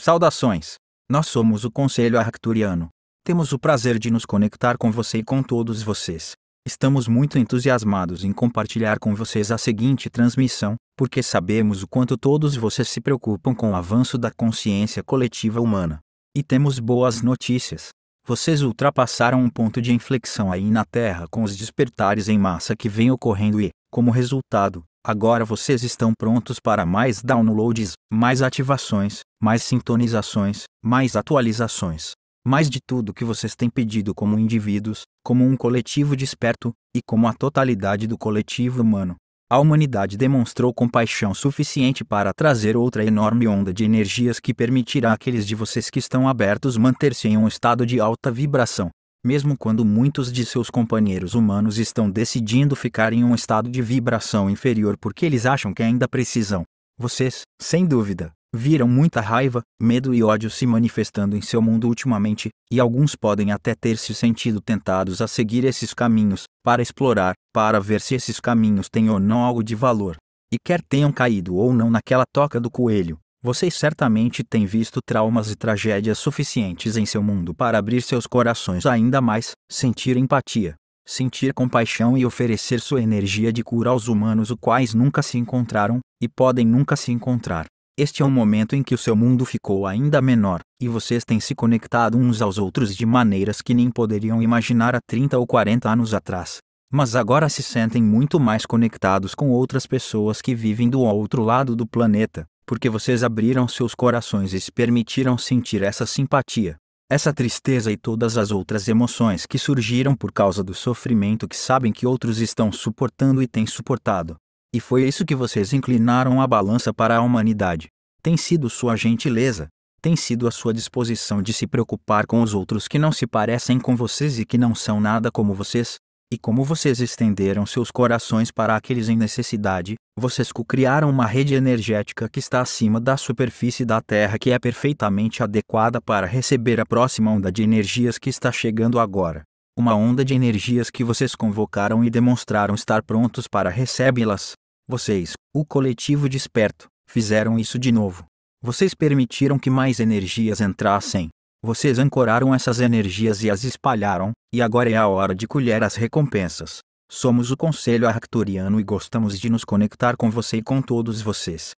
Saudações! Nós somos o Conselho Arcturiano. Temos o prazer de nos conectar com você e com todos vocês. Estamos muito entusiasmados em compartilhar com vocês a seguinte transmissão, porque sabemos o quanto todos vocês se preocupam com o avanço da consciência coletiva humana. E temos boas notícias. Vocês ultrapassaram um ponto de inflexão aí na Terra com os despertares em massa que vem ocorrendo e, como resultado, Agora vocês estão prontos para mais downloads, mais ativações, mais sintonizações, mais atualizações. Mais de tudo que vocês têm pedido como indivíduos, como um coletivo desperto, e como a totalidade do coletivo humano. A humanidade demonstrou compaixão suficiente para trazer outra enorme onda de energias que permitirá àqueles de vocês que estão abertos manter-se em um estado de alta vibração mesmo quando muitos de seus companheiros humanos estão decidindo ficar em um estado de vibração inferior porque eles acham que ainda precisam. Vocês, sem dúvida, viram muita raiva, medo e ódio se manifestando em seu mundo ultimamente, e alguns podem até ter se sentido tentados a seguir esses caminhos, para explorar, para ver se esses caminhos têm ou não algo de valor. E quer tenham caído ou não naquela toca do coelho, vocês certamente têm visto traumas e tragédias suficientes em seu mundo para abrir seus corações ainda mais, sentir empatia, sentir compaixão e oferecer sua energia de cura aos humanos, os quais nunca se encontraram e podem nunca se encontrar. Este é um momento em que o seu mundo ficou ainda menor, e vocês têm se conectado uns aos outros de maneiras que nem poderiam imaginar há 30 ou 40 anos atrás. Mas agora se sentem muito mais conectados com outras pessoas que vivem do outro lado do planeta porque vocês abriram seus corações e se permitiram sentir essa simpatia, essa tristeza e todas as outras emoções que surgiram por causa do sofrimento que sabem que outros estão suportando e têm suportado. E foi isso que vocês inclinaram a balança para a humanidade. Tem sido sua gentileza, tem sido a sua disposição de se preocupar com os outros que não se parecem com vocês e que não são nada como vocês, e como vocês estenderam seus corações para aqueles em necessidade, vocês criaram uma rede energética que está acima da superfície da Terra que é perfeitamente adequada para receber a próxima onda de energias que está chegando agora. Uma onda de energias que vocês convocaram e demonstraram estar prontos para recebê-las. Vocês, o coletivo desperto, fizeram isso de novo. Vocês permitiram que mais energias entrassem, vocês ancoraram essas energias e as espalharam, e agora é a hora de colher as recompensas. Somos o Conselho Arcturiano e gostamos de nos conectar com você e com todos vocês.